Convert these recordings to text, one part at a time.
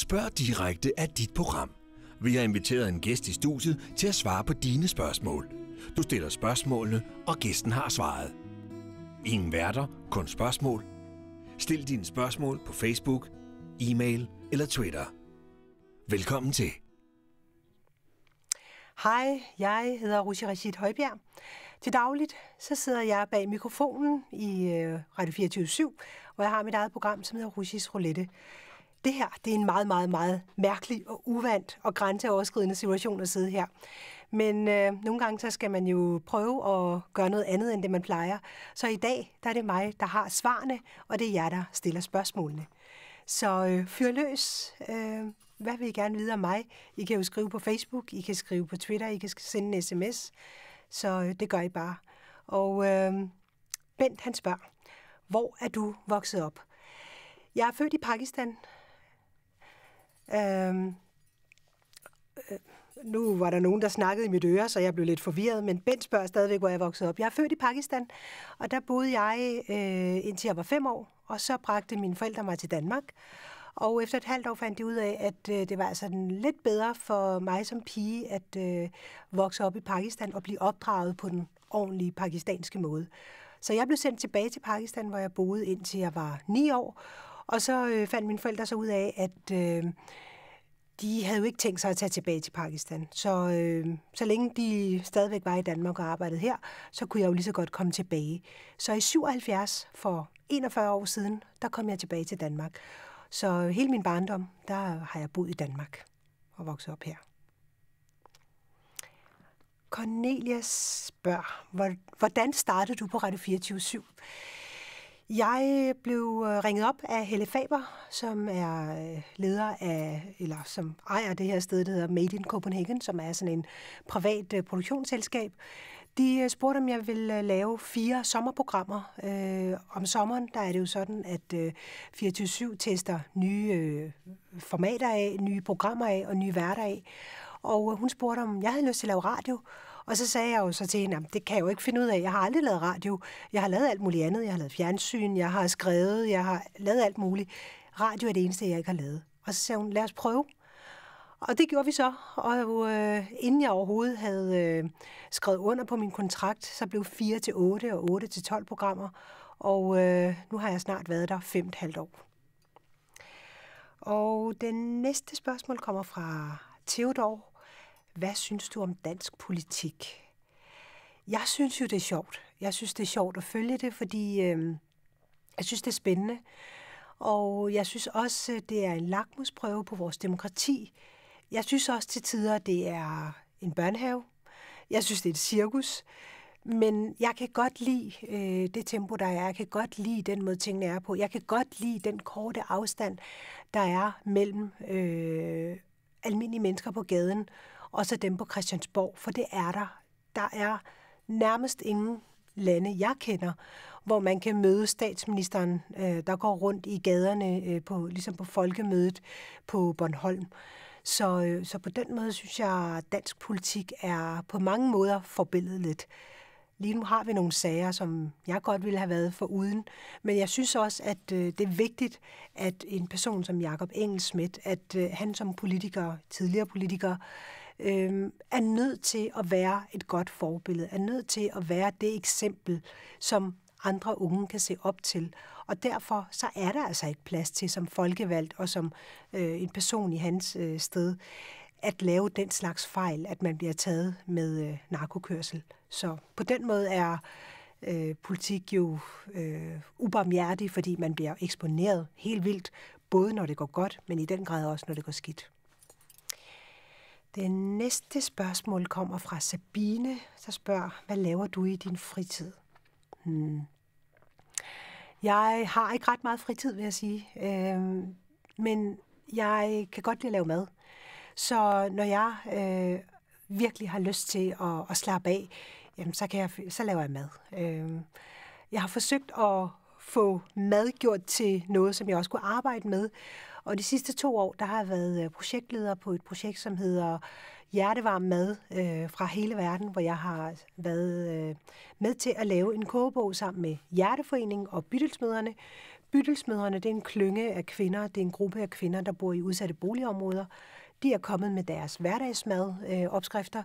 Spørg direkte af dit program. Vi har inviteret en gæst i studiet til at svare på dine spørgsmål. Du stiller spørgsmålene, og gæsten har svaret. Ingen værter, kun spørgsmål. Stil dine spørgsmål på Facebook, e-mail eller Twitter. Velkommen til. Hej, jeg hedder Rusi Rashid Højbjerg. Til dagligt så sidder jeg bag mikrofonen i øh, Radio 24 hvor jeg har mit eget program, som hedder Rusis Roulette det her, det er en meget, meget, meget mærkelig og uvandt og grænseoverskridende situation at sidde her. Men øh, nogle gange så skal man jo prøve at gøre noget andet, end det man plejer. Så i dag, der er det mig, der har svarene, og det er jer, der stiller spørgsmålene. Så øh, fyr løs. Øh, hvad vil I gerne vide om mig? I kan jo skrive på Facebook, I kan skrive på Twitter, I kan sende en sms. Så øh, det gør I bare. Og øh, Bent, han spørger, hvor er du vokset op? Jeg er født i Pakistan, Øhm, øh, nu var der nogen, der snakkede i mit øre, så jeg blev lidt forvirret, men Bent spørger stadigvæk, hvor jeg voksede op. Jeg er født i Pakistan, og der boede jeg øh, indtil jeg var fem år, og så bragte mine forældre mig til Danmark. Og efter et halvt år fandt de ud af, at øh, det var altså lidt bedre for mig som pige at øh, vokse op i Pakistan og blive opdraget på den ordentlige pakistanske måde. Så jeg blev sendt tilbage til Pakistan, hvor jeg boede indtil jeg var ni år, og så øh, fandt mine forældre så ud af, at øh, de havde jo ikke tænkt sig at tage tilbage til Pakistan. Så, øh, så længe de stadigvæk var i Danmark og arbejdede her, så kunne jeg jo lige så godt komme tilbage. Så i 77, for 41 år siden, der kom jeg tilbage til Danmark. Så hele min barndom, der har jeg boet i Danmark og vokset op her. Cornelia spørger, hvordan startede du på Radio 24 /7? Jeg blev øh, ringet op af Helle Faber, som er øh, leder af, eller som ejer det her sted, der hedder Made in Copenhagen, som er sådan en privat øh, produktionsselskab. De spurgte, om jeg ville lave fire sommerprogrammer. Øh, om sommeren der er det jo sådan, at øh, 24-7 tester nye øh, formater af, nye programmer af og nye værter af. Og øh, hun spurgte, om jeg havde lyst til at lave radio. Og så sagde jeg jo så til hende, at det kan jeg jo ikke finde ud af. Jeg har aldrig lavet radio. Jeg har lavet alt muligt andet. Jeg har lavet fjernsyn, jeg har skrevet, jeg har lavet alt muligt. Radio er det eneste, jeg ikke har lavet. Og så sagde hun, lad os prøve. Og det gjorde vi så, og øh, inden jeg overhovedet havde øh, skrevet under på min kontrakt, så blev 4 til 8 og 8 til 12 programmer, og øh, nu har jeg snart været der 5,5 år. Og den næste spørgsmål kommer fra Theodor hvad synes du om dansk politik? Jeg synes jo, det er sjovt. Jeg synes, det er sjovt at følge det, fordi øh, jeg synes, det er spændende. Og jeg synes også, øh, det er en lakmusprøve på vores demokrati. Jeg synes også til tider, det er en børnehave. Jeg synes, det er et cirkus. Men jeg kan godt lide øh, det tempo, der er. Jeg kan godt lide den måde, tingene er på. Jeg kan godt lide den korte afstand, der er mellem øh, almindelige mennesker på gaden også dem på Christiansborg, for det er der. Der er nærmest ingen lande, jeg kender, hvor man kan møde statsministeren, øh, der går rundt i gaderne, øh, på, ligesom på folkemødet på Bornholm. Så, øh, så på den måde synes jeg, at dansk politik er på mange måder forbilledeligt. Lige nu har vi nogle sager, som jeg godt ville have været for uden, men jeg synes også, at det er vigtigt, at en person som Jakob Engelsmidt, at han som politiker, tidligere politiker, øh, øh, er nødt til at være et godt forbillede, er nødt til at være det eksempel, som andre unge kan se op til. Og derfor så er der altså ikke plads til som folkevalgt og som øh, en person i hans øh, sted at lave den slags fejl, at man bliver taget med øh, narkokørsel. Så på den måde er øh, politik jo øh, ubarmhjertig, fordi man bliver eksponeret helt vildt, både når det går godt, men i den grad også når det går skidt. Det næste spørgsmål kommer fra Sabine, der spørger, hvad laver du i din fritid? Hmm. Jeg har ikke ret meget fritid, vil jeg sige. Øh, men jeg kan godt lide at lave mad. Så når jeg øh, virkelig har lyst til at, at slappe af, jamen, så, kan jeg, så laver jeg mad. Øh, jeg har forsøgt at få mad gjort til noget, som jeg også kunne arbejde med. Og de sidste to år, der har jeg været øh, projektleder på et projekt, som hedder Hjertevarm Mad øh, fra hele verden, hvor jeg har været øh, med til at lave en kogebog sammen med Hjerteforeningen og Byttelsmøderne. Byttelsmøderne, det er en klynge af kvinder, det er en gruppe af kvinder, der bor i udsatte boligområder. De er kommet med deres hverdagsmad, øh, opskrifter,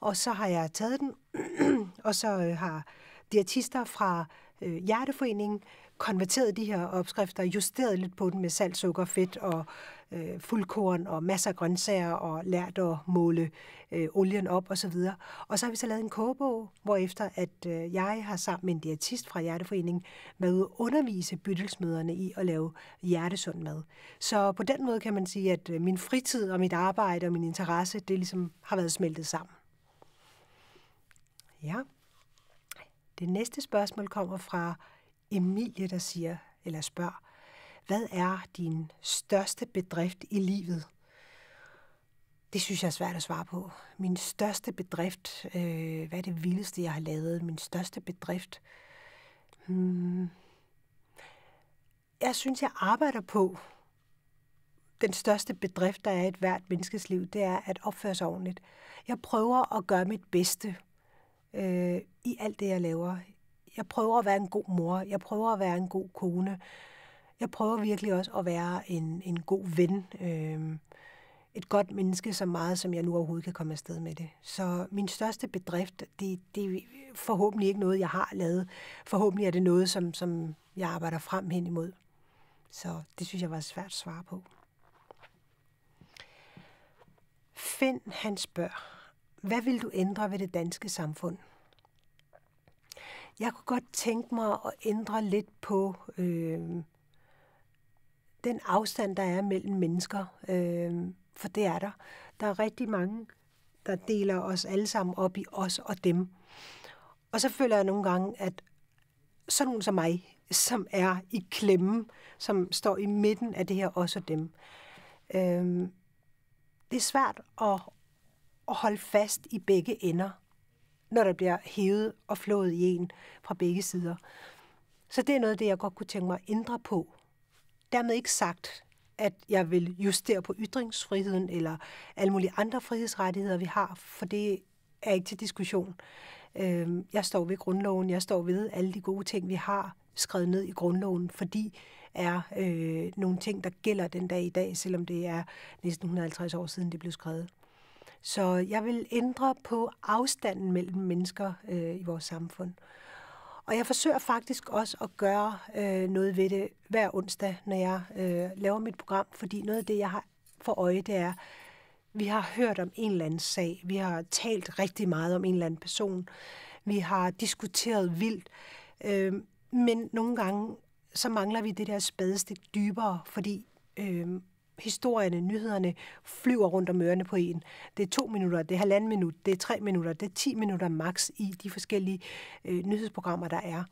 og så har jeg taget den, og så øh, har diætister fra øh, Hjerteforeningen øh, konverteret de her opskrifter, justeret lidt på dem med salt, sukker, fedt og øh, fuldkorn og masser af grøntsager og lært at måle øh, olien op osv. Og, og så har vi så lavet en kogebog, hvor efter at øh, jeg har sammen med en diætist fra Hjerteforeningen været ude at undervise byttelsmøderne i at lave hjertesund mad. Så på den måde kan man sige, at øh, min fritid og mit arbejde og min interesse, det ligesom har været smeltet sammen. Ja. Det næste spørgsmål kommer fra Emilie, der siger, eller spørger, hvad er din største bedrift i livet? Det synes jeg er svært at svare på. Min største bedrift, øh, hvad er det vildeste, jeg har lavet? Min største bedrift? Hmm. Jeg synes, jeg arbejder på den største bedrift, der er i et hvert menneskes liv, det er at opføre sig ordentligt. Jeg prøver at gøre mit bedste øh, i alt det, jeg laver. Jeg prøver at være en god mor. Jeg prøver at være en god kone. Jeg prøver virkelig også at være en, en god ven. Øh, et godt menneske så meget, som jeg nu overhovedet kan komme afsted med det. Så min største bedrift, det, det er forhåbentlig ikke noget, jeg har lavet. Forhåbentlig er det noget, som, som jeg arbejder frem hen imod. Så det synes jeg var svært at svare på. Find, han spørger, hvad vil du ændre ved det danske samfund? Jeg kunne godt tænke mig at ændre lidt på øh, den afstand, der er mellem mennesker, øh, for det er der. Der er rigtig mange, der deler os alle sammen op i os og dem. Og så føler jeg nogle gange, at sådan nogen som mig, som er i klemme, som står i midten af det her os og dem, øh, det er svært at, at holde fast i begge ender når der bliver hævet og flået i en fra begge sider. Så det er noget af det, jeg godt kunne tænke mig at ændre på. Dermed ikke sagt, at jeg vil justere på ytringsfriheden eller alle mulige andre frihedsrettigheder, vi har, for det er ikke til diskussion. Øhm, jeg står ved grundloven, jeg står ved alle de gode ting, vi har skrevet ned i grundloven, fordi er øh, nogle ting, der gælder den dag i dag, selvom det er næsten 150 år siden, det blev skrevet. Så jeg vil ændre på afstanden mellem mennesker øh, i vores samfund. Og jeg forsøger faktisk også at gøre øh, noget ved det hver onsdag, når jeg øh, laver mit program, fordi noget af det, jeg har for øje, det er, vi har hørt om en eller anden sag, vi har talt rigtig meget om en eller anden person, vi har diskuteret vildt, øh, men nogle gange så mangler vi det der spadestik dybere, fordi øh, historierne, nyhederne flyver rundt om ørerne på en. Det er to minutter, det er halvanden minut, det er tre minutter, det er ti minutter max i de forskellige øh, nyhedsprogrammer, der er.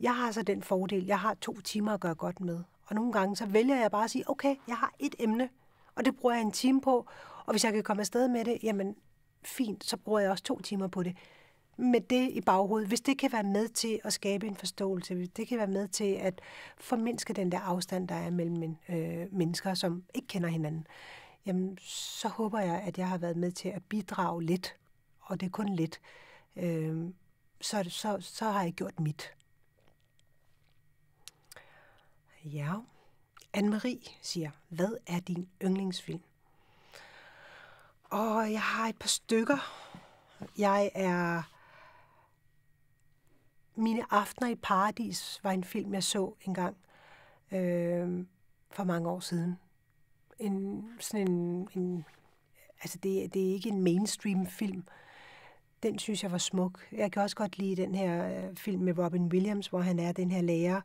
Jeg har så den fordel, jeg har to timer at gøre godt med. Og nogle gange, så vælger jeg bare at sige, okay, jeg har et emne, og det bruger jeg en time på, og hvis jeg kan komme afsted med det, jamen fint, så bruger jeg også to timer på det med det i baghovedet, hvis det kan være med til at skabe en forståelse, hvis det kan være med til at formindske den der afstand, der er mellem øh, mennesker, som ikke kender hinanden, jamen så håber jeg, at jeg har været med til at bidrage lidt, og det er kun lidt, øh, så, så, så har jeg gjort mit. Ja. Anne-Marie siger, hvad er din yndlingsfilm? Og jeg har et par stykker. Jeg er mine aftener i paradis var en film, jeg så engang øh, for mange år siden. En, sådan en, en altså det, det er ikke en mainstream film. Den synes jeg var smuk. Jeg kan også godt lide den her øh, film med Robin Williams, hvor han er den her lærer.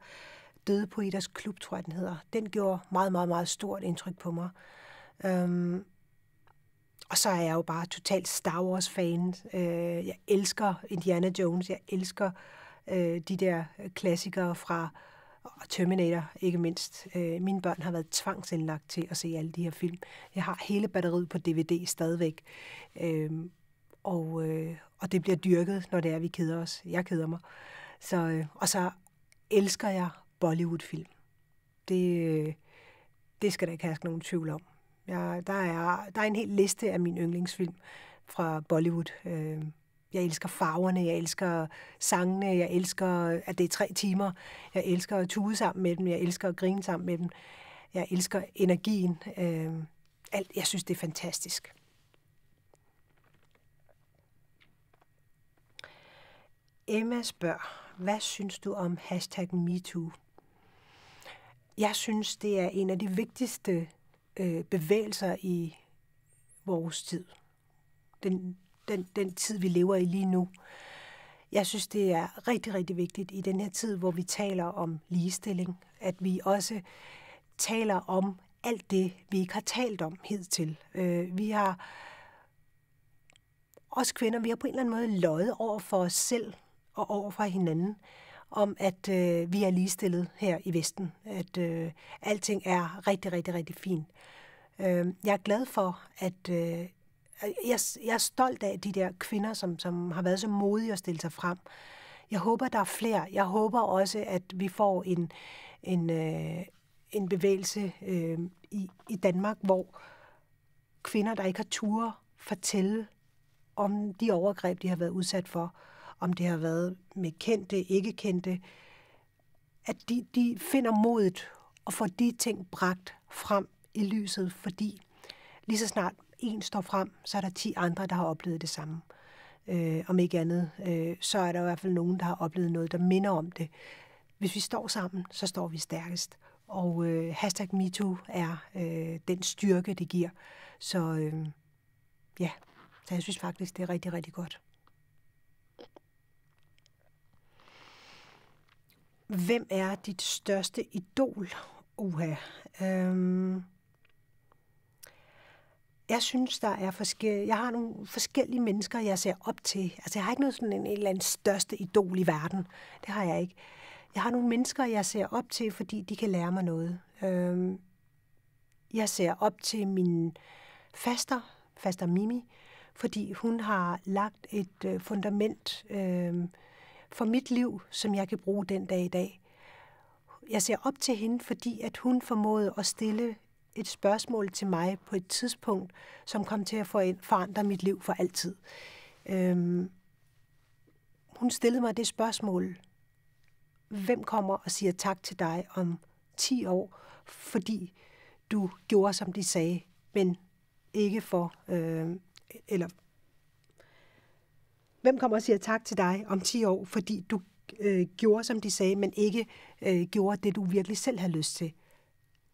Døde Eders Klub, tror jeg, den hedder. Den gjorde meget, meget, meget stort indtryk på mig. Øhm, og så er jeg jo bare totalt Star Wars-fan. Øh, jeg elsker Indiana Jones, jeg elsker øh, de der øh, klassikere fra og Terminator, ikke mindst. Øh, mine børn har været tvangsindlagt til at se alle de her film. Jeg har hele batteriet på DVD stadigvæk. Øh, og, øh, og det bliver dyrket, når det er, vi keder os. Jeg keder mig. Så, øh, og så elsker jeg Bollywood-film. Det, øh, det skal der ikke herske nogen tvivl om. Jeg, der, er, der er en hel liste af min yndlingsfilm fra Bollywood. Øh, jeg elsker farverne, jeg elsker sangene, jeg elsker, at det er tre timer. Jeg elsker at tude sammen med dem, jeg elsker at grine sammen med dem. Jeg elsker energien. Øh, alt, jeg synes, det er fantastisk. Emma spørger, hvad synes du om hashtag MeToo? Jeg synes, det er en af de vigtigste øh, bevægelser i vores tid. Den den, den tid, vi lever i lige nu. Jeg synes, det er rigtig, rigtig vigtigt i den her tid, hvor vi taler om ligestilling, at vi også taler om alt det, vi ikke har talt om hidtil. Øh, vi har også kvinder, vi har på en eller anden måde løjet over for os selv og over for hinanden, om at øh, vi er ligestillet her i Vesten. At øh, alting er rigtig, rigtig, rigtig fint. Øh, jeg er glad for, at øh, jeg, jeg er stolt af de der kvinder, som, som har været så modige at stille sig frem. Jeg håber, der er flere. Jeg håber også, at vi får en, en, øh, en bevægelse øh, i, i Danmark, hvor kvinder, der ikke har tur fortælle om de overgreb, de har været udsat for, om det har været med kendte, ikke kendte, at de, de finder modet og får de ting bragt frem i lyset, fordi lige så snart en står frem, så er der ti andre, der har oplevet det samme. Øh, om ikke andet, øh, så er der i hvert fald nogen, der har oplevet noget, der minder om det. Hvis vi står sammen, så står vi stærkest. Og øh, hashtag MeToo er øh, den styrke, det giver. Så øh, ja, så jeg synes faktisk, det er rigtig, rigtig godt. Hvem er dit største idol? Uha. Øhm, jeg synes, der er forskellige... Jeg har nogle forskellige mennesker, jeg ser op til. Altså, jeg har ikke noget sådan en, en eller anden største idol i verden. Det har jeg ikke. Jeg har nogle mennesker, jeg ser op til, fordi de kan lære mig noget. Øhm, jeg ser op til min faster, faster Mimi, fordi hun har lagt et øh, fundament øh, for mit liv, som jeg kan bruge den dag i dag. Jeg ser op til hende, fordi at hun formåede at stille et spørgsmål til mig på et tidspunkt, som kom til at forandre mit liv for altid. Øhm, hun stillede mig det spørgsmål, hvem kommer og siger tak til dig om 10 år, fordi du gjorde, som de sagde, men ikke for, øh, eller hvem kommer og siger tak til dig om 10 år, fordi du øh, gjorde, som de sagde, men ikke øh, gjorde det, du virkelig selv havde lyst til.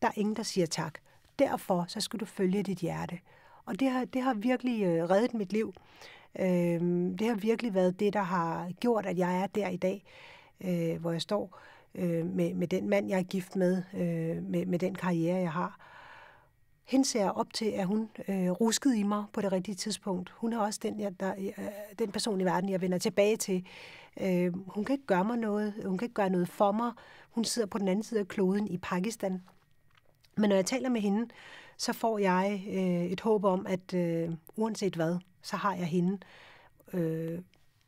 Der er ingen, der siger tak derfor så skal du følge dit hjerte. Og det har, det har virkelig øh, reddet mit liv. Øh, det har virkelig været det, der har gjort, at jeg er der i dag, øh, hvor jeg står øh, med, med den mand, jeg er gift med, øh, med, med den karriere, jeg har. Hende ser jeg op til, at hun øh, ruskede i mig på det rigtige tidspunkt. Hun er også den, jeg, der, øh, den person i verden, jeg vender tilbage til. Øh, hun kan ikke gøre mig noget. Hun kan ikke gøre noget for mig. Hun sidder på den anden side af kloden i Pakistan. Men når jeg taler med hende, så får jeg øh, et håb om, at øh, uanset hvad, så har jeg hende. Øh,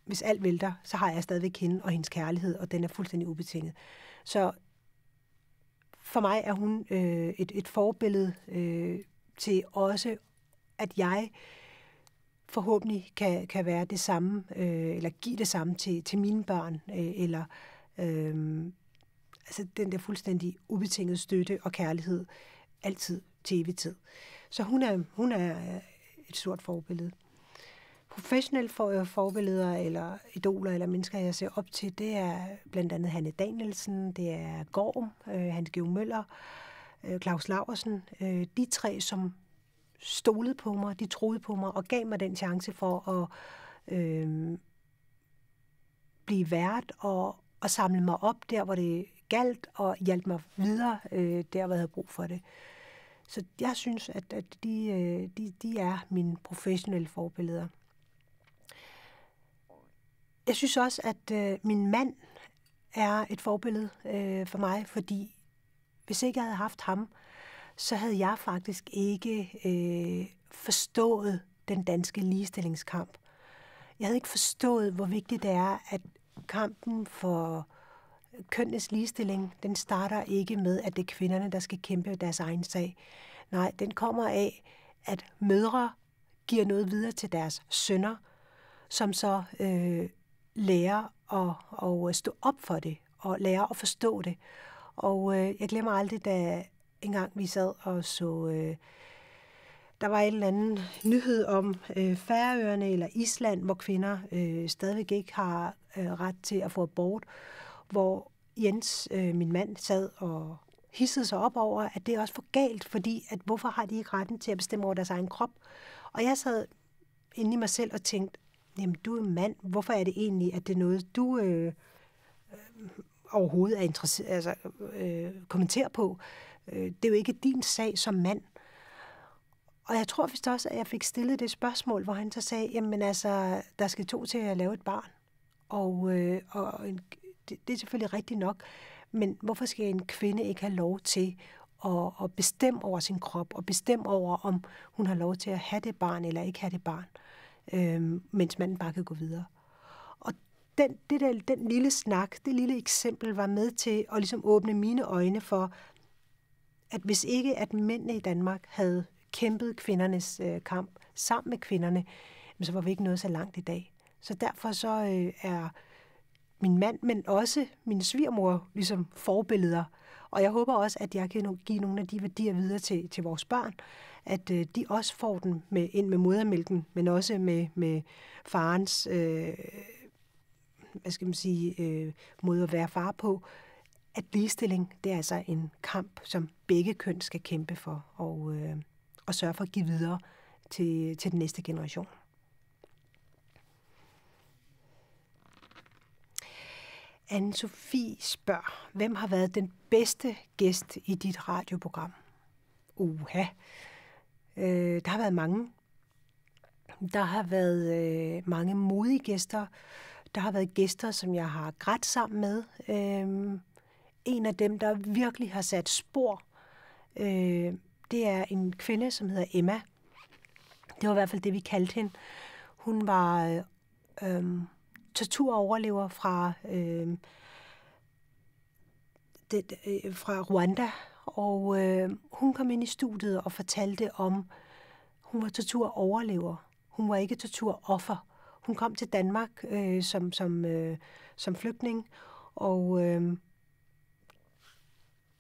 hvis alt vælter, så har jeg stadigvæk hende og hendes kærlighed, og den er fuldstændig ubetinget. Så for mig er hun øh, et, et forbillede øh, til også, at jeg forhåbentlig kan, kan være det samme, øh, eller give det samme til, til mine børn, øh, eller øh, altså den der fuldstændig ubetinget støtte og kærlighed, altid til evig tid. Så hun er, hun er øh, et stort forbillede. Professionelle for, øh, forbilleder eller idoler eller mennesker, jeg ser op til, det er blandt andet Hanne Danielsen, det er Gorm, øh, Hans Georg Møller, øh, Claus Laversen. Øh, de tre, som stolede på mig, de troede på mig og gav mig den chance for at øh, blive vært og, og samle mig op der, hvor det galt, og hjalp mig videre øh, der, hvor jeg havde brug for det. Så jeg synes, at, at de, øh, de, de er mine professionelle forbilleder. Jeg synes også, at øh, min mand er et forbillede øh, for mig, fordi hvis ikke jeg havde haft ham, så havde jeg faktisk ikke øh, forstået den danske ligestillingskamp. Jeg havde ikke forstået, hvor vigtigt det er, at kampen for kønnes ligestilling, den starter ikke med, at det er kvinderne, der skal kæmpe deres egen sag. Nej, den kommer af, at mødre giver noget videre til deres sønner, som så øh, lærer at, at stå op for det, og lærer at forstå det. Og øh, jeg glemmer aldrig, da engang vi sad og så... Øh, der var en eller anden nyhed om øh, Færøerne eller Island, hvor kvinder øh, stadigvæk ikke har øh, ret til at få abort hvor Jens, øh, min mand, sad og hissede sig op over, at det er også for galt, fordi at hvorfor har de ikke retten til at bestemme over deres egen krop? Og jeg sad inde i mig selv og tænkte, jamen du er mand, hvorfor er det egentlig, at det er noget, du øh, øh, overhovedet er interesseret, altså øh, kommenterer på? Øh, det er jo ikke din sag som mand. Og jeg tror vist også, at jeg fik stillet det spørgsmål, hvor han så sagde, jamen altså, der skal to til at lave et barn. Og, øh, og en, det, det er selvfølgelig rigtigt nok, men hvorfor skal en kvinde ikke have lov til at, at bestemme over sin krop, og bestemme over, om hun har lov til at have det barn eller ikke have det barn, øh, mens manden bare kan gå videre. Og den, det der, den lille snak, det lille eksempel var med til at ligesom åbne mine øjne for, at hvis ikke at mændene i Danmark havde kæmpet kvindernes øh, kamp sammen med kvinderne, så var vi ikke nået så langt i dag. Så derfor så øh, er min mand, men også min svigermor ligesom forbilleder. Og jeg håber også, at jeg kan give nogle af de værdier videre til, til vores børn, at øh, de også får den med, ind med modermælken, men også med, med farens, øh, hvad skal man sige, øh, måde at være far på. At ligestilling, det er altså en kamp, som begge køn skal kæmpe for og, øh, og sørge for at give videre til, til den næste generation. anne Sofie spørger, hvem har været den bedste gæst i dit radioprogram? Uha. Øh, der har været mange. Der har været øh, mange modige gæster. Der har været gæster, som jeg har grædt sammen med. Øh, en af dem, der virkelig har sat spor, øh, det er en kvinde, som hedder Emma. Det var i hvert fald det, vi kaldte hende. Hun var øh, øh torturoverlever fra, øh, det, øh, fra Rwanda, og øh, hun kom ind i studiet og fortalte om, hun var torturoverlever. Hun var ikke torturoffer. Hun kom til Danmark øh, som, som, øh, som flygtning, og øh,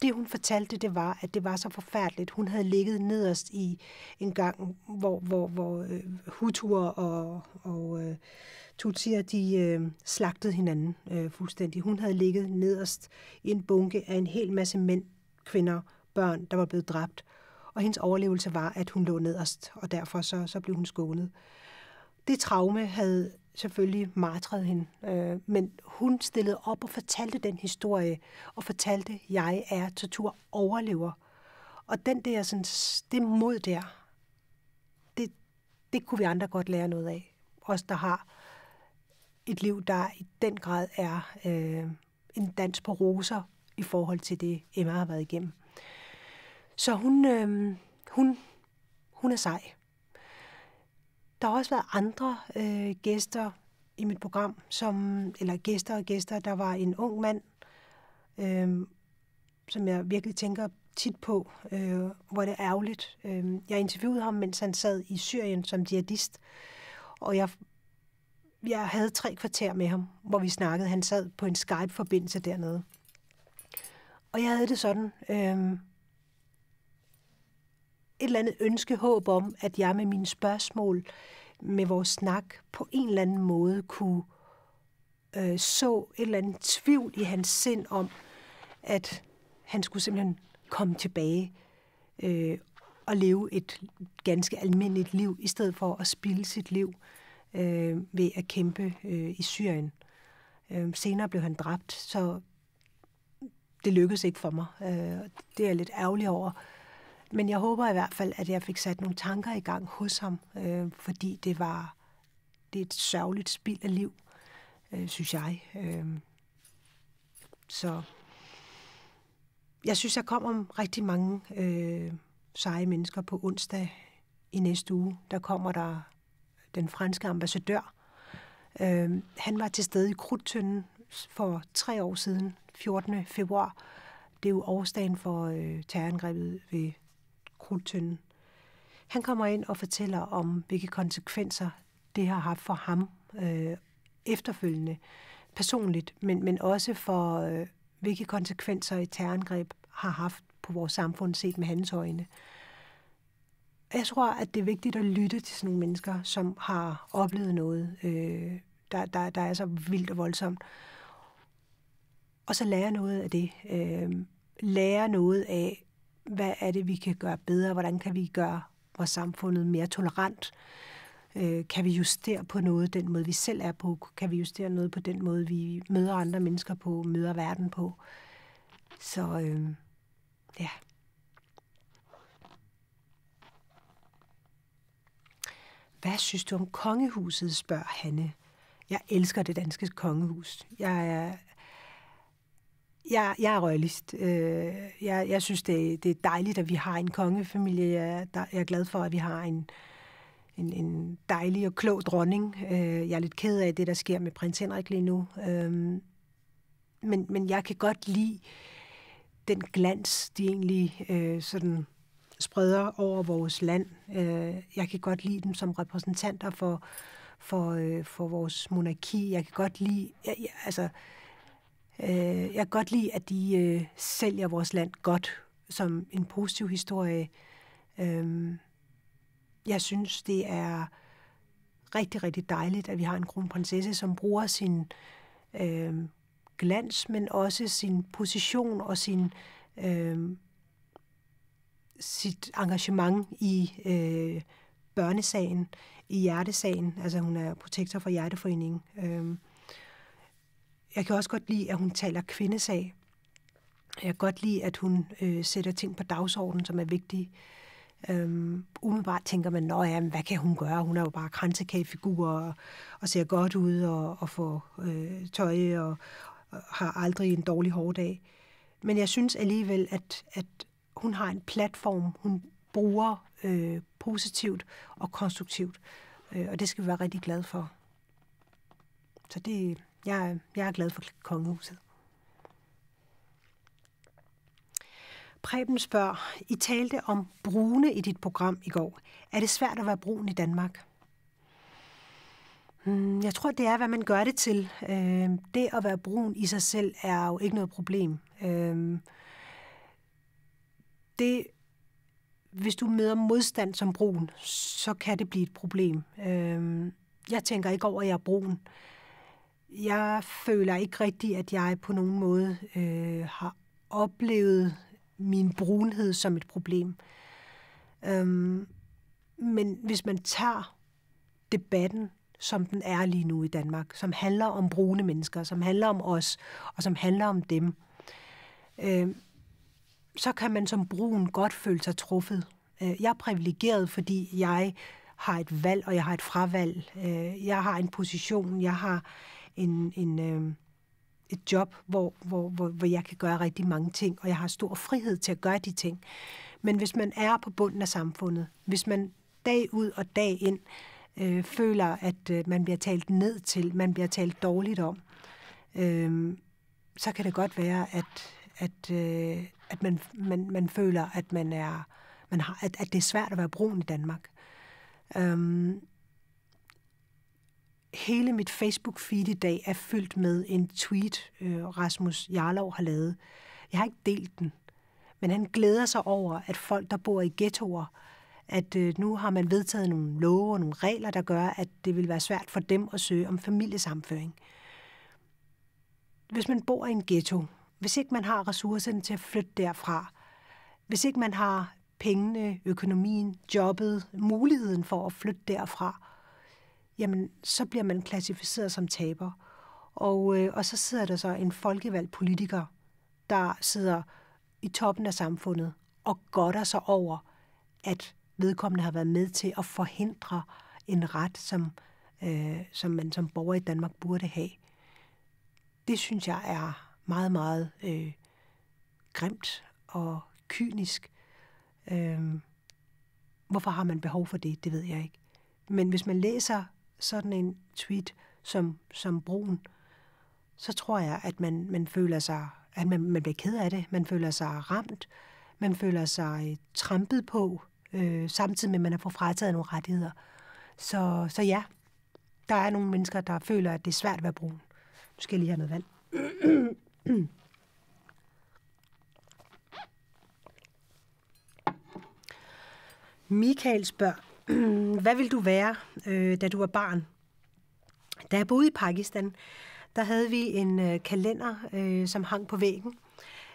det, hun fortalte, det var, at det var så forfærdeligt. Hun havde ligget nederst i en gang, hvor, hvor, hvor øh, Hutuer og, og øh, Tutsier, de øh, slagtede hinanden øh, fuldstændig. Hun havde ligget nederst i en bunke af en hel masse mænd, kvinder, børn, der var blevet dræbt. Og hendes overlevelse var, at hun lå nederst, og derfor så, så blev hun skånet. Det traume havde selvfølgelig martrede hende. Øh, men hun stillede op og fortalte den historie, og fortalte, at jeg er overlever. Og den der, sådan, det mod der, det, det kunne vi andre godt lære noget af. Os, der har et liv, der i den grad er øh, en dans på roser i forhold til det, Emma har været igennem. Så hun, øh, hun, hun er sej. Der har også været andre øh, gæster i mit program, som, eller gæster og gæster. Der var en ung mand, øh, som jeg virkelig tænker tit på, øh, hvor det er ærgerligt. Øh, jeg interviewede ham, mens han sad i Syrien som jihadist, og jeg, jeg havde tre kvarter med ham, hvor vi snakkede. Han sad på en Skype-forbindelse dernede. Og jeg havde det sådan, øh, et eller andet ønske, håb om, at jeg med mine spørgsmål, med vores snak, på en eller anden måde kunne øh, så et eller andet tvivl i hans sind om, at han skulle simpelthen komme tilbage øh, og leve et ganske almindeligt liv, i stedet for at spilde sit liv øh, ved at kæmpe øh, i Syrien. Øh, senere blev han dræbt, så det lykkedes ikke for mig. Øh, det er jeg lidt ærgerlig over. Øh, men jeg håber i hvert fald, at jeg fik sat nogle tanker i gang hos ham, øh, fordi det var det er et sørgeligt spild af liv, øh, synes jeg. Øh, så jeg synes, jeg kommer om rigtig mange øh, seje mennesker på onsdag i næste uge. Der kommer der den franske ambassadør. Øh, han var til stede i Krudtønden for tre år siden, 14. februar. Det er jo årsdagen for øh, terrorangrebet ved krudtønden. Han kommer ind og fortæller om, hvilke konsekvenser det har haft for ham øh, efterfølgende personligt, men, men også for, øh, hvilke konsekvenser et terrorangreb har haft på vores samfund set med hans øjne. Jeg tror, at det er vigtigt at lytte til sådan nogle mennesker, som har oplevet noget, øh, der, der, der er så vildt og voldsomt. Og så lære noget af det. Øh, lære noget af, hvad er det, vi kan gøre bedre? Hvordan kan vi gøre vores samfundet mere tolerant? Øh, kan vi justere på noget den måde, vi selv er på? Kan vi justere noget på den måde, vi møder andre mennesker på, møder verden på? Så øh, ja. Hvad synes du om kongehuset, spørger Hanne. Jeg elsker det danske kongehus. Jeg er jeg, jeg er royalist. Øh, jeg, jeg synes, det, det er dejligt, at vi har en kongefamilie. Jeg, der, jeg er glad for, at vi har en, en, en dejlig og klog dronning. Øh, jeg er lidt ked af det, der sker med prins Henrik lige nu. Øh, men, men jeg kan godt lide den glans, de egentlig øh, sådan spreder over vores land. Øh, jeg kan godt lide dem som repræsentanter for, for, øh, for vores monarki. Jeg kan godt lide... Jeg, jeg, altså, Øh, jeg kan godt lide, at de øh, sælger vores land godt som en positiv historie. Øh, jeg synes, det er rigtig, rigtig dejligt, at vi har en kronprinsesse, som bruger sin øh, glans, men også sin position og sin... Øh, sit engagement i øh, børnesagen, i hjertesagen. Altså hun er protektor for Hjerteforeningen. Øh, jeg kan også godt lide, at hun taler kvindesag. Jeg kan godt lide, at hun øh, sætter ting på dagsordenen, som er vigtige. Øhm, umiddelbart tænker man, Nå, ja, hvad kan hun gøre? Hun er jo bare kransekagefigur og, og ser godt ud og, og får øh, tøj og, og har aldrig en dårlig hårdag. Men jeg synes alligevel, at, at hun har en platform, hun bruger øh, positivt og konstruktivt. Øh, og det skal vi være rigtig glade for. Så det, jeg, jeg er glad for kongehuset. Preben spørger, I talte om brune i dit program i går. Er det svært at være brun i Danmark? Hmm, jeg tror, det er, hvad man gør det til. Øhm, det at være brun i sig selv er jo ikke noget problem. Øhm, det, hvis du møder modstand som brun, så kan det blive et problem. Øhm, jeg tænker ikke over, at jeg er brun. Jeg føler ikke rigtigt, at jeg på nogen måde øh, har oplevet min brunhed som et problem. Øhm, men hvis man tager debatten, som den er lige nu i Danmark, som handler om brune mennesker, som handler om os, og som handler om dem, øh, så kan man som brun godt føle sig truffet. Øh, jeg er privilegeret, fordi jeg har et valg, og jeg har et fravalg. Øh, jeg har en position, jeg har en, en, øh, et job, hvor, hvor, hvor, hvor jeg kan gøre rigtig mange ting, og jeg har stor frihed til at gøre de ting. Men hvis man er på bunden af samfundet, hvis man dag ud og dag ind øh, føler, at øh, man bliver talt ned til, man bliver talt dårligt om, øh, så kan det godt være, at, at, øh, at man, man, man føler, at man er, man har, at, at det er svært at være brun i Danmark. Øh, hele mit Facebook-feed i dag er fyldt med en tweet, øh, Rasmus Jarlov har lavet. Jeg har ikke delt den, men han glæder sig over, at folk, der bor i ghettoer, at øh, nu har man vedtaget nogle love og nogle regler, der gør, at det vil være svært for dem at søge om familiesamføring. Hvis man bor i en ghetto, hvis ikke man har ressourcerne til at flytte derfra, hvis ikke man har pengene, økonomien, jobbet, muligheden for at flytte derfra, jamen så bliver man klassificeret som taber. Og, øh, og så sidder der så en folkevalgt politiker, der sidder i toppen af samfundet og godter sig over, at vedkommende har været med til at forhindre en ret, som, øh, som man som borger i Danmark burde have. Det synes jeg er meget, meget øh, grimt og kynisk. Øh, hvorfor har man behov for det? Det ved jeg ikke. Men hvis man læser sådan en tweet som, som brun, så tror jeg, at man, man føler sig, at man, man bliver ked af det. Man føler sig ramt. Man føler sig øh, trampet på, øh, samtidig med, at man har fået frataget nogle rettigheder. Så, så ja, der er nogle mennesker, der føler, at det er svært at være brun. Nu skal jeg lige have noget vand. Michael spørger, hvad vil du være, øh, da du var barn? Da jeg boede i Pakistan, der havde vi en øh, kalender, øh, som hang på væggen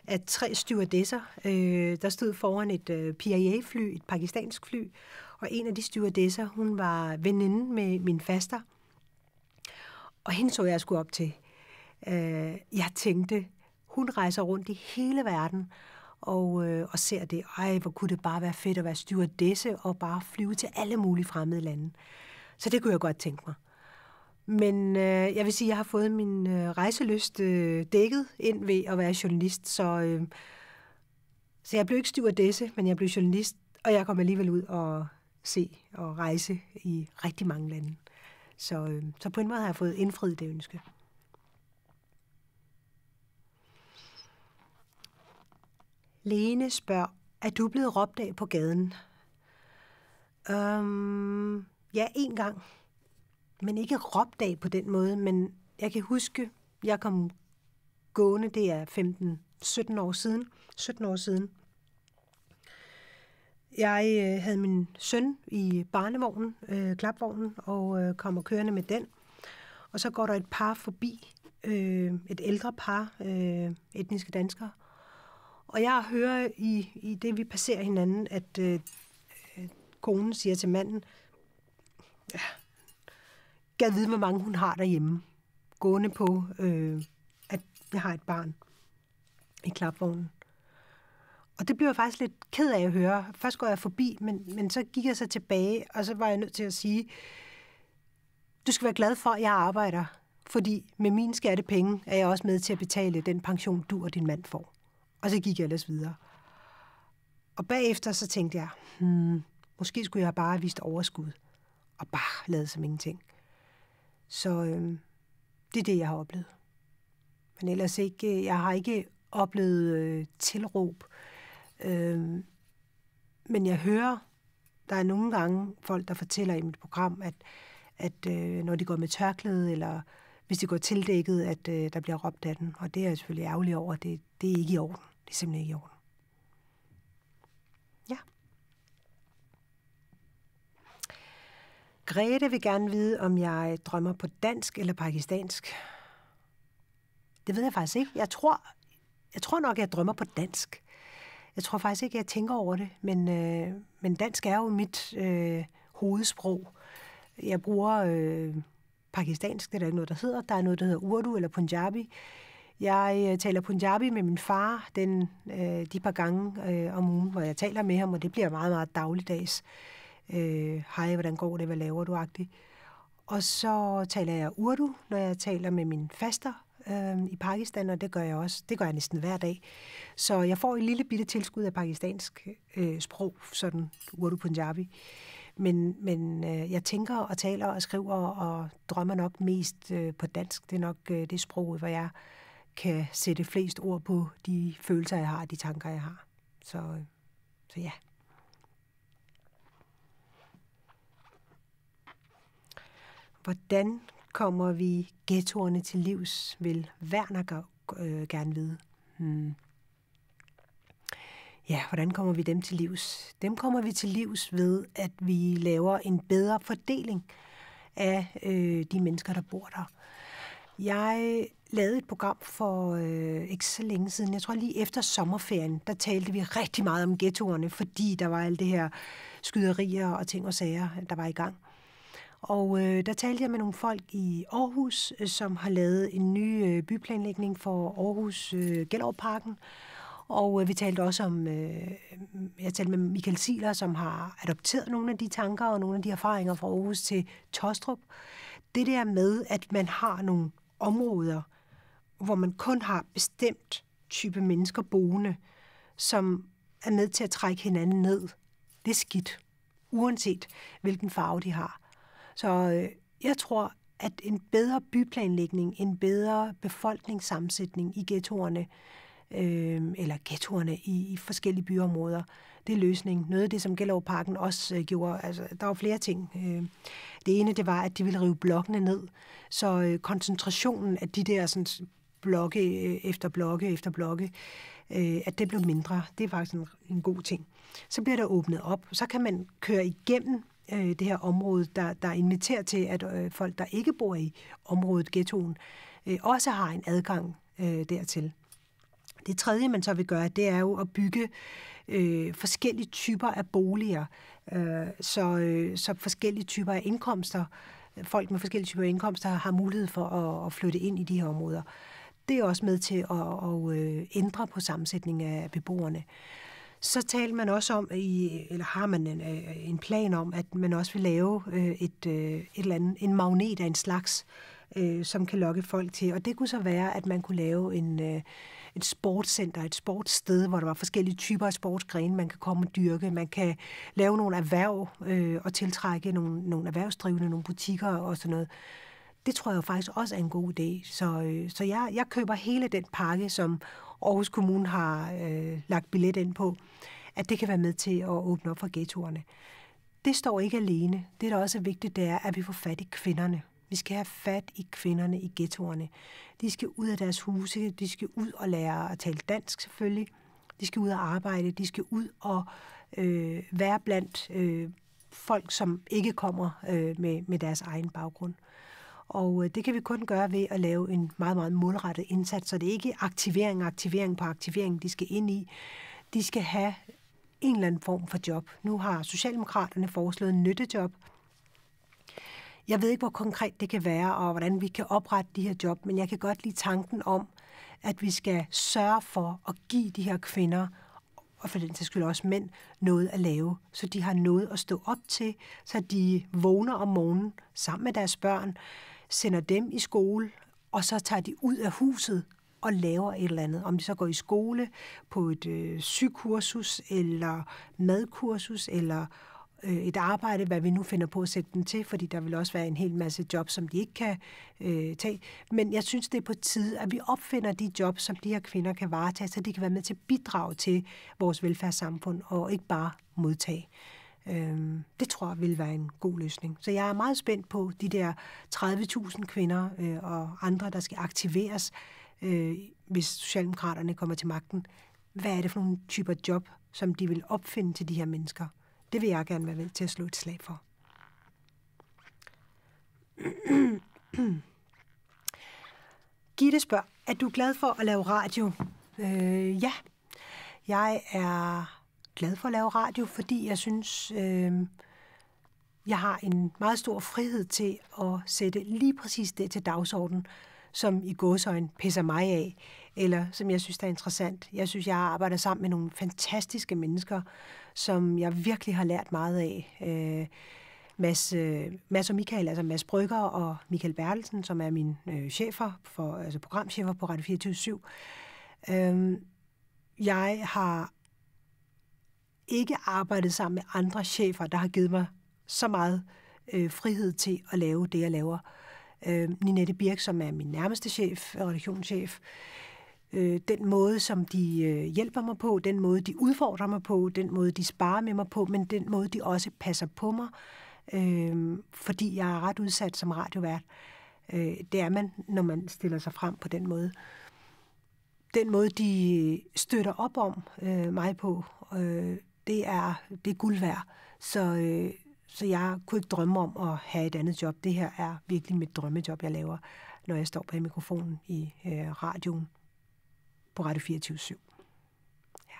af tre stewardesser, øh, der stod foran et øh, PIA-fly, et pakistansk fly, og en af de stewardesser, hun var veninde med min faster, og hende så jeg skulle op til. Øh, jeg tænkte, hun rejser rundt i hele verden og, øh, og ser det. Ej, hvor kunne det bare være fedt at være stewardesse og bare flyve til alle mulige fremmede lande. Så det kunne jeg godt tænke mig. Men øh, jeg vil sige, at jeg har fået min øh, rejseløst øh, dækket ind ved at være journalist, så, øh, så jeg blev ikke stewardesse, men jeg blev journalist, og jeg kom alligevel ud og se og rejse i rigtig mange lande. Så, øh, så på en måde har jeg fået indfriet det ønske. Lene spørger, er du blevet råbt af på gaden? Um, ja, en gang. Men ikke råbt af på den måde, men jeg kan huske, jeg kom gående, det er 15-17 år siden. 17 år siden. Jeg øh, havde min søn i barnevognen, øh, klapvognen, og øh, kommer kørende med den. Og så går der et par forbi, øh, et ældre par, øh, etniske danskere, og jeg hører i, i det, vi passerer hinanden, at øh, øh, konen siger til manden, ja, gad vide, hvor mange hun har derhjemme, gående på, øh, at jeg har et barn i klapvognen. Og det blev jeg faktisk lidt ked af at høre. Først går jeg forbi, men, men så gik jeg så tilbage, og så var jeg nødt til at sige, du skal være glad for, at jeg arbejder, fordi med mine skattepenge er jeg også med til at betale den pension, du og din mand får. Og så gik jeg ellers videre. Og bagefter så tænkte jeg, hmm, måske skulle jeg bare have vist overskud og bare lavet som ingenting. Så øhm, det er det, jeg har oplevet. Men ellers ikke, øh, jeg har ikke oplevet øh, tilråb. Øhm, men jeg hører, der er nogle gange folk, der fortæller i mit program, at, at øh, når de går med tørklæde, eller hvis de går tildækket, at øh, der bliver råbt af den. Og det er jeg selvfølgelig ærgerlig over. Det, det er ikke i orden er simpelthen ikke i orden. Ja. Grete vil gerne vide, om jeg drømmer på dansk eller pakistansk. Det ved jeg faktisk ikke. Jeg tror, jeg tror nok, jeg drømmer på dansk. Jeg tror faktisk ikke, jeg tænker over det, men, øh, men dansk er jo mit øh, hovedsprog. Jeg bruger øh, pakistansk, det er der ikke noget, der hedder. Der er noget, der hedder urdu eller punjabi. Jeg øh, taler Punjabi med min far den, øh, de par gange øh, om ugen, hvor jeg taler med ham, og det bliver meget, meget dagligdags. Øh, Hej, hvordan går det? Hvad laver du? Agtigt. Og så taler jeg urdu, når jeg taler med min faster øh, i Pakistan, og det gør jeg også. Det gør jeg næsten hver dag. Så jeg får et lille bitte tilskud af pakistansk øh, sprog, sådan urdu punjabi. Men, men øh, jeg tænker og taler og skriver og drømmer nok mest øh, på dansk. Det er nok øh, det sprog, hvor jeg kan sætte flest ord på de følelser, jeg har, de tanker, jeg har. Så, så ja. Hvordan kommer vi ghettoerne til livs, vil Werner øh, gerne vide. Hmm. Ja, hvordan kommer vi dem til livs? Dem kommer vi til livs ved, at vi laver en bedre fordeling af øh, de mennesker, der bor der. Jeg lavede et program for øh, ikke så længe siden. Jeg tror lige efter sommerferien, der talte vi rigtig meget om ghettoerne, fordi der var alle det her skyderier og ting og sager, der var i gang. Og øh, der talte jeg med nogle folk i Aarhus, øh, som har lavet en ny øh, byplanlægning for Aarhus øh, Gellerup-parken. Og øh, vi talte også om, øh, jeg talte med Michael Siler, som har adopteret nogle af de tanker og nogle af de erfaringer fra Aarhus til Tostrup. Det der med, at man har nogle områder, hvor man kun har bestemt type mennesker boende, som er med til at trække hinanden ned. Det er skidt, uanset hvilken farve de har. Så øh, jeg tror, at en bedre byplanlægning, en bedre befolkningssammensætning i ghettoerne, øh, eller ghettoerne i, i forskellige byområder, øh, det er løsningen. Noget af det, som Gellerup-parken også øh, gjorde, altså, der var flere ting. Øh, det ene, det var, at de ville rive blokkene ned, så øh, koncentrationen af de der sådan, blokke øh, efter blokke efter blokke, øh, at det blev mindre. Det er faktisk en, en god ting. Så bliver der åbnet op, så kan man køre igennem øh, det her område, der, der inviterer til, at øh, folk, der ikke bor i området, ghettoen, øh, også har en adgang øh, dertil. Det tredje, man så vil gøre, det er jo at bygge øh, forskellige typer af boliger, øh, så, øh, så forskellige typer af indkomster, folk med forskellige typer af indkomster har mulighed for at, at flytte ind i de her områder. Det er også med til at, at øh, ændre på sammensætningen af beboerne. Så talte man også om, i, eller har man en, øh, en plan om, at man også vil lave øh, et, et eller andet, en magnet af en slags, som kan lokke folk til. Og det kunne så være, at man kunne lave en et sportscenter, et sportssted, hvor der var forskellige typer af sportsgrene, man kan komme og dyrke, man kan lave nogle erhverv øh, og tiltrække nogle, nogle erhvervsdrivende, nogle butikker og sådan noget. Det tror jeg faktisk også er en god idé. Så, øh, så jeg, jeg køber hele den pakke, som Aarhus Kommune har øh, lagt billet ind på, at det kan være med til at åbne op for ghettoerne. Det står ikke alene. Det, der også er vigtigt, det er, at vi får fat i kvinderne. Vi skal have fat i kvinderne i ghettoerne. De skal ud af deres huse, de skal ud og lære at tale dansk selvfølgelig. De skal ud og arbejde, de skal ud og øh, være blandt øh, folk, som ikke kommer øh, med, med deres egen baggrund. Og øh, det kan vi kun gøre ved at lave en meget, meget målrettet indsats, så det er ikke aktivering, aktivering på aktivering, de skal ind i. De skal have en eller anden form for job. Nu har Socialdemokraterne foreslået nyttejob, jeg ved ikke, hvor konkret det kan være, og hvordan vi kan oprette de her job, men jeg kan godt lide tanken om, at vi skal sørge for at give de her kvinder og for den sags skyld også mænd, noget at lave, så de har noget at stå op til, så de vågner om morgenen sammen med deres børn, sender dem i skole, og så tager de ud af huset og laver et eller andet. Om de så går i skole, på et øh, sygkursus, eller madkursus, eller øh, et arbejde, hvad vi nu finder på at sætte dem til, fordi der vil også være en hel masse job, som de ikke kan øh, tage. Men jeg synes, det er på tide, at vi opfinder de job, som de her kvinder kan varetage, så de kan være med til at bidrage til vores velfærdssamfund og ikke bare modtage. Øh, det tror jeg vil være en god løsning. Så jeg er meget spændt på de der 30.000 kvinder øh, og andre, der skal aktiveres, øh, hvis Socialdemokraterne kommer til magten. Hvad er det for nogle typer job, som de vil opfinde til de her mennesker? Det vil jeg gerne være med til at slå et slag for. Gitte spørger, er du glad for at lave radio? Øh, ja, jeg er glad for at lave radio, fordi jeg synes, øh, jeg har en meget stor frihed til at sætte lige præcis det til dagsordenen, som i gåsøjne pisser mig af, eller som jeg synes der er interessant. Jeg synes, jeg arbejder sammen med nogle fantastiske mennesker, som jeg virkelig har lært meget af. Øh, Mads, øh, Mads og Michael, altså Mads Brygger og Michael Bertelsen, som er min øh, chefer, for, altså programchefer på Radio 24 øh, Jeg har ikke arbejdet sammen med andre chefer, der har givet mig så meget øh, frihed til at lave det, jeg laver. Øh, Ninette Birk, som er min nærmeste chef, redaktionschef, øh, den måde, som de øh, hjælper mig på, den måde, de udfordrer mig på, den måde, de sparer med mig på, men den måde, de også passer på mig, øh, fordi jeg er ret udsat som radiovært. Øh, det er man, når man stiller sig frem på den måde. Den måde, de støtter op om øh, mig på, øh, det, er, det er guld værd. Så, øh, så jeg kunne ikke drømme om at have et andet job. Det her er virkelig mit drømmejob, jeg laver, når jeg står på mikrofonen i øh, radioen på Radio 24 /7. Ja.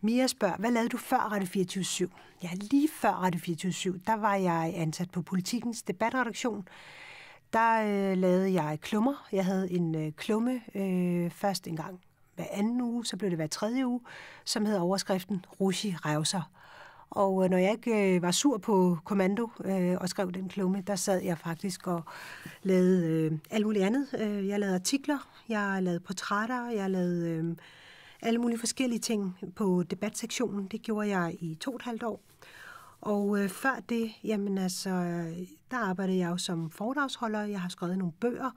Mia spørger, hvad lavede du før Radio 24 /7? Ja, lige før Radio 24 /7, der var jeg ansat på Politikens debatredaktion, der øh, lavede jeg klummer. Jeg havde en øh, klumme øh, først en gang hver anden uge, så blev det hver tredje uge, som hed overskriften Rushi revser. Og øh, når jeg ikke øh, var sur på kommando øh, og skrev den klumme, der sad jeg faktisk og lavede øh, alt muligt andet. Øh, jeg lavede artikler, jeg lavede portrætter, jeg lavede øh, alle mulige forskellige ting på debatsektionen. Det gjorde jeg i to og et halvt år. Og øh, før det, jamen altså, der arbejdede jeg jo som foredragsholder. Jeg har skrevet nogle bøger.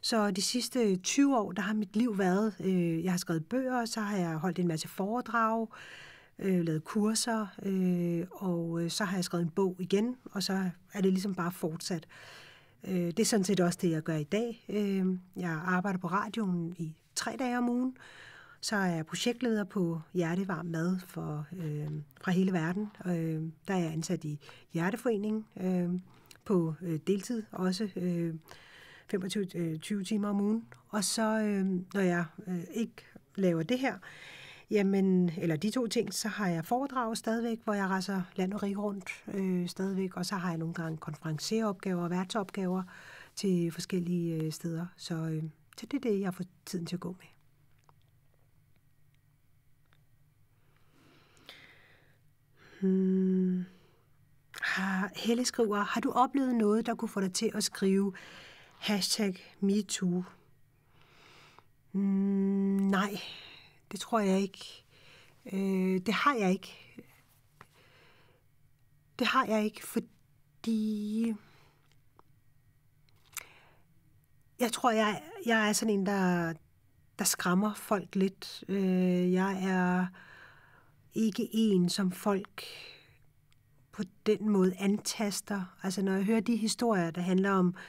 Så de sidste 20 år, der har mit liv været, øh, jeg har skrevet bøger, så har jeg holdt en masse foredrag, øh, lavet kurser, øh, og øh, så har jeg skrevet en bog igen, og så er det ligesom bare fortsat. Øh, det er sådan set også det, jeg gør i dag. Øh, jeg arbejder på radioen i tre dage om ugen, så er jeg projektleder på Hjertevarm Mad for, øh, fra hele verden. Øh, der er jeg ansat i Hjerteforeningen øh, på øh, deltid også. Øh, 25-20 øh, timer om ugen. Og så, øh, når jeg øh, ikke laver det her, øh, Jamen, eller de to ting, så har jeg foredrag stadigvæk, hvor jeg rejser land og rig rundt øh, stadigvæk, og så har jeg nogle gange konferenceropgaver og værtsopgaver til forskellige øh, steder. Så, øh, så det er det, jeg får tiden til at gå med. Hmm. Helle skriver, har du oplevet noget, der kunne få dig til at skrive hashtag MeToo? Mm, nej, det tror jeg ikke. Øh, det har jeg ikke. Det har jeg ikke, fordi... Jeg tror, jeg, jeg er sådan en, der, der skræmmer folk lidt. Øh, jeg er ikke en, som folk på den måde antaster. Altså når jeg hører de historier, der handler om øh,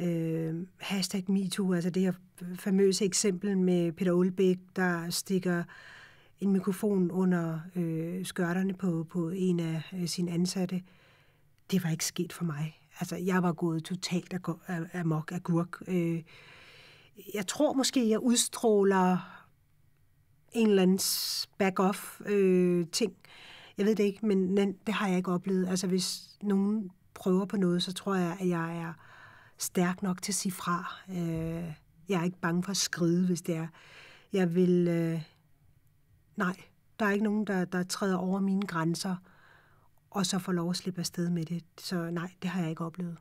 øh, hashtag MeToo, altså det her famøse eksempel med Peter Olbæk, der stikker en mikrofon under øh, skørterne på, på en af øh, sine ansatte. Det var ikke sket for mig. Altså, jeg var gået totalt amok af gurk. Øh, jeg tror måske, jeg udstråler en eller anden back-off-ting. Øh, jeg ved det ikke, men det har jeg ikke oplevet. Altså, hvis nogen prøver på noget, så tror jeg, at jeg er stærk nok til at sige fra. Øh, jeg er ikke bange for at skride, hvis det er. Jeg vil... Øh, nej, der er ikke nogen, der, der træder over mine grænser, og så får lov at slippe afsted med det. Så nej, det har jeg ikke oplevet.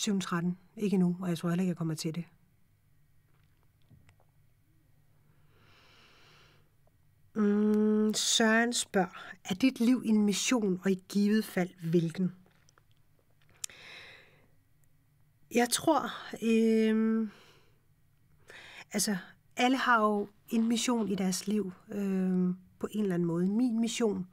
7.13. Øh, ikke nu, og jeg tror heller ikke, jeg kommer til det. Mm, Søren spørger, er dit liv en mission, og i givet fald hvilken? Jeg tror, øh, altså alle har jo en mission i deres liv øh, på en eller anden måde. Min mission,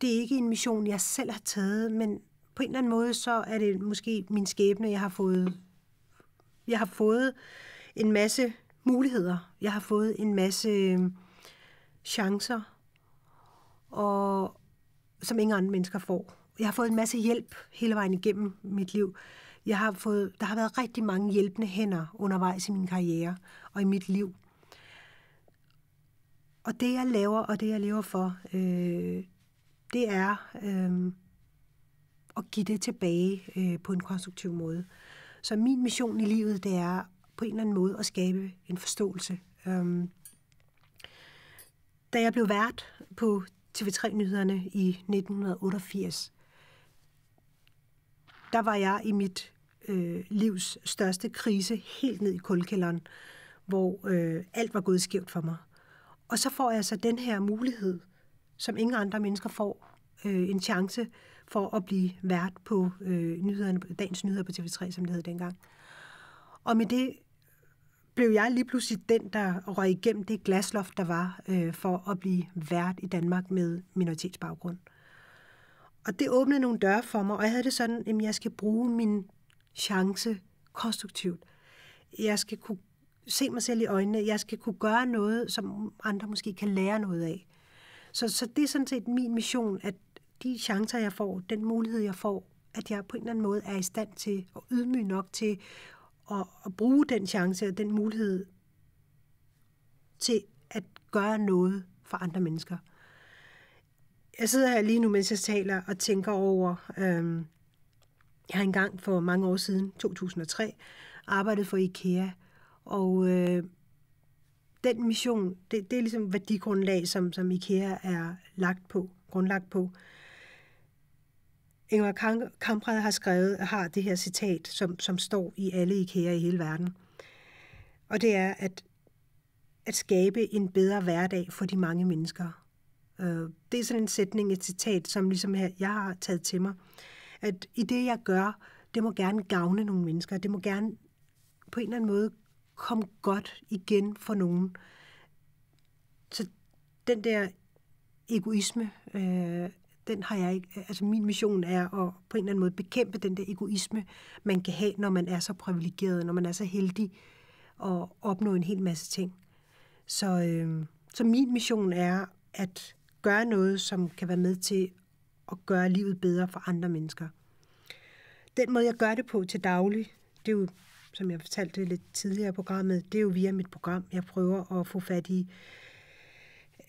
det er ikke en mission, jeg selv har taget, men på en eller anden måde, så er det måske min skæbne, jeg har fået. Jeg har fået en masse muligheder. Jeg har fået en masse øhm, chancer, og, som ingen andre mennesker får jeg har fået en masse hjælp hele vejen igennem mit liv. Jeg har fået, der har været rigtig mange hjælpende hænder undervejs i min karriere og i mit liv. Og det, jeg laver, og det, jeg lever for, øh, det er øh, at give det tilbage øh, på en konstruktiv måde. Så min mission i livet, det er på en eller anden måde at skabe en forståelse. Øh, da jeg blev vært på TV3-nyhederne i 1988, der var jeg i mit øh, livs største krise, helt ned i kulkælderen, hvor øh, alt var gået skævt for mig. Og så får jeg så den her mulighed, som ingen andre mennesker får, øh, en chance for at blive vært på øh, nyhederne, dagens nyheder på TV3, som det hed dengang. Og med det blev jeg lige pludselig den, der røg igennem det glasloft, der var øh, for at blive vært i Danmark med minoritetsbaggrund. Øh, og det åbnede nogle døre for mig, og jeg havde det sådan, at jeg skal bruge min chance konstruktivt. Jeg skal kunne se mig selv i øjnene. Jeg skal kunne gøre noget, som andre måske kan lære noget af. Så, så det er sådan set min mission, at de chancer, jeg får, den mulighed, jeg får, at jeg på en eller anden måde er i stand til og ydmyg nok til at, at bruge den chance og den mulighed til at gøre noget for andre mennesker jeg sidder her lige nu, mens jeg taler og tænker over, øhm, jeg har engang for mange år siden, 2003, arbejdet for IKEA, og øh, den mission, det, det er ligesom værdigrundlag, som, som IKEA er lagt på, grundlagt på. Ingvar Kamprad har skrevet, har det her citat, som, som står i alle IKEA i hele verden. Og det er, at, at skabe en bedre hverdag for de mange mennesker. Øh, det er sådan en sætning, et citat, som ligesom jeg, jeg har taget til mig. At i det, jeg gør, det må gerne gavne nogle mennesker. Det må gerne på en eller anden måde komme godt igen for nogen. Så den der egoisme, øh, den har jeg ikke. Altså min mission er at på en eller anden måde bekæmpe den der egoisme, man kan have, når man er så privilegeret, når man er så heldig at opnå en hel masse ting. Så, øh, så min mission er at gøre noget, som kan være med til at gøre livet bedre for andre mennesker. Den måde, jeg gør det på til daglig, det er jo, som jeg fortalte lidt tidligere i programmet, det er jo via mit program. Jeg prøver at få fat i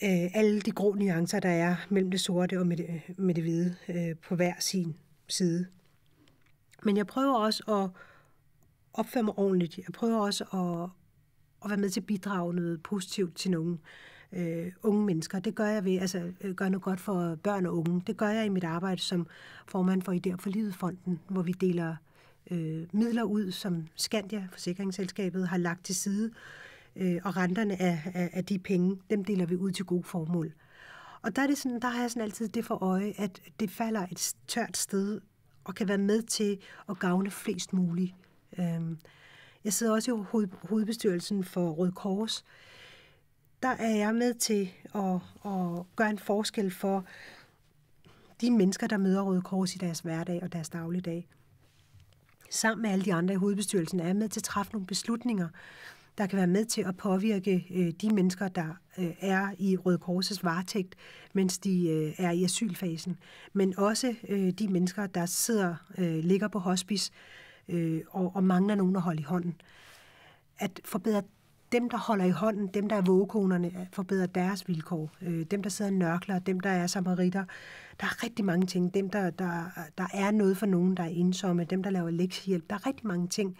øh, alle de grå nuancer, der er mellem det sorte og med det, med det hvide øh, på hver sin side. Men jeg prøver også at opføre mig ordentligt. Jeg prøver også at, at være med til at bidrage noget positivt til nogen. Øh, øh, unge mennesker. Det gør jeg ved, altså øh, gør noget godt for børn og unge. Det gør jeg i mit arbejde som formand for Idéer for Livet-fonden, hvor vi deler øh, midler ud, som Skandia, forsikringsselskabet, har lagt til side. Øh, og renterne af, af, af de penge, dem deler vi ud til gode formål. Og der, er det sådan, der har jeg sådan altid det for øje, at det falder et tørt sted og kan være med til at gavne flest muligt. Øhm, jeg sidder også i hovedbestyrelsen for Røde Kors, øh, der er jeg med til at, at gøre en forskel for de mennesker, der møder Røde Kors i deres hverdag og deres dagligdag. Sammen med alle de andre i hovedbestyrelsen er jeg med til at træffe nogle beslutninger, der kan være med til at påvirke øh, de mennesker, der øh, er i Røde Kors' varetægt, mens de øh, er i asylfasen, men også de mennesker, der sidder, ligger på hospice og, og mangler nogen at holde i hånden. At forbedre dem, der holder i hånden, dem, der er vågekonerne, øh, forbedrer deres vilkår. Øh, dem, der sidder og nørkler, dem, der er samaritter. Der er rigtig mange ting. Dem, der, der, der er noget for nogen, der er ensomme. Dem, der laver lektiehjælp. Der er rigtig mange ting.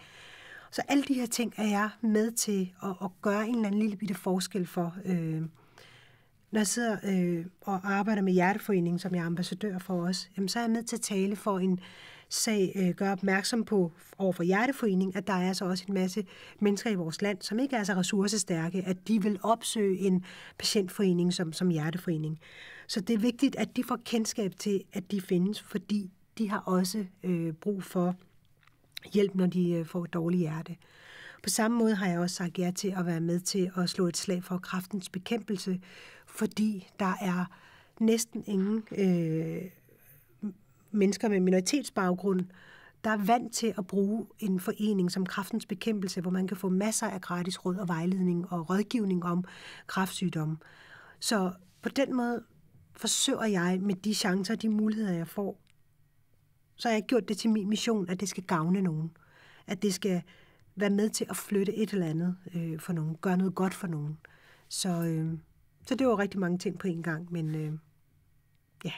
Så alle de her ting er jeg med til at, at gøre en eller anden lille bitte forskel for. Øh, når jeg sidder øh, og arbejder med Hjerteforeningen, som jeg er ambassadør for os, jamen, så er jeg med til at tale for en sag øh, gør opmærksom på over for Hjerteforeningen, at der er altså også en masse mennesker i vores land, som ikke er så ressourcestærke, at de vil opsøge en patientforening som, som Hjerteforening. Så det er vigtigt, at de får kendskab til, at de findes, fordi de har også øh, brug for hjælp, når de øh, får et dårligt hjerte. På samme måde har jeg også sagt ja til at være med til at slå et slag for kraftens bekæmpelse, fordi der er næsten ingen øh, mennesker med minoritetsbaggrund, der er vant til at bruge en forening som Kraftens Bekæmpelse, hvor man kan få masser af gratis råd og vejledning og rådgivning om kraftsygdomme. Så på den måde forsøger jeg med de chancer og de muligheder, jeg får, så har jeg gjort det til min mission, at det skal gavne nogen. At det skal være med til at flytte et eller andet øh, for nogen, gøre noget godt for nogen. Så, øh, så det var rigtig mange ting på en gang, men øh, ja.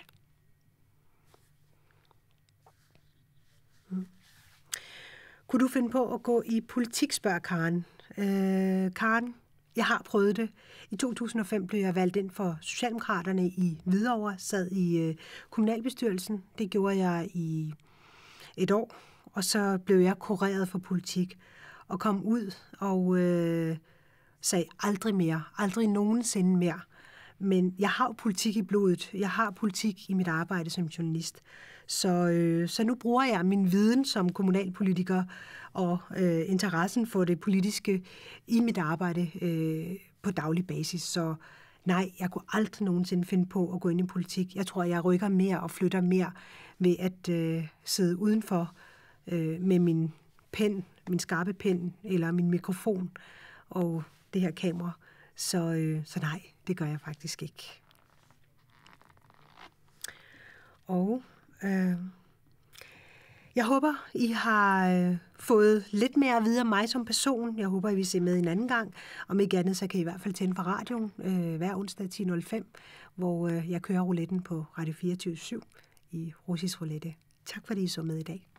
Kunne du finde på at gå i politik, spørger Karen. Øh, Karen, jeg har prøvet det. I 2005 blev jeg valgt ind for Socialdemokraterne i Hvidovre, sad i øh, kommunalbestyrelsen. Det gjorde jeg i et år, og så blev jeg kureret for politik og kom ud og øh, sagde aldrig mere, aldrig nogensinde mere. Men jeg har jo politik i blodet. Jeg har politik i mit arbejde som journalist. Øh, så, øh, så nu bruger jeg min viden som kommunalpolitiker og øh, interessen for det politiske i mit arbejde øh, på daglig basis. Så nej, jeg kunne aldrig nogensinde finde på at gå ind i politik. Jeg tror, jeg rykker mere og flytter mere ved at øh, sidde udenfor øh, med min pen, min skarpe pen eller min mikrofon og det her kamera. Så, øh, så nej, det gør jeg faktisk ikke. Og Øh, jeg håber, I har øh, fået lidt mere at vide om mig som person. Jeg håber, I vil se med en anden gang. Om ikke andet, så kan I i hvert fald tænde for radioen øh, hver onsdag 10.05, hvor øh, jeg kører rouletten på Radio 24 i russisk roulette. Tak fordi I så med i dag.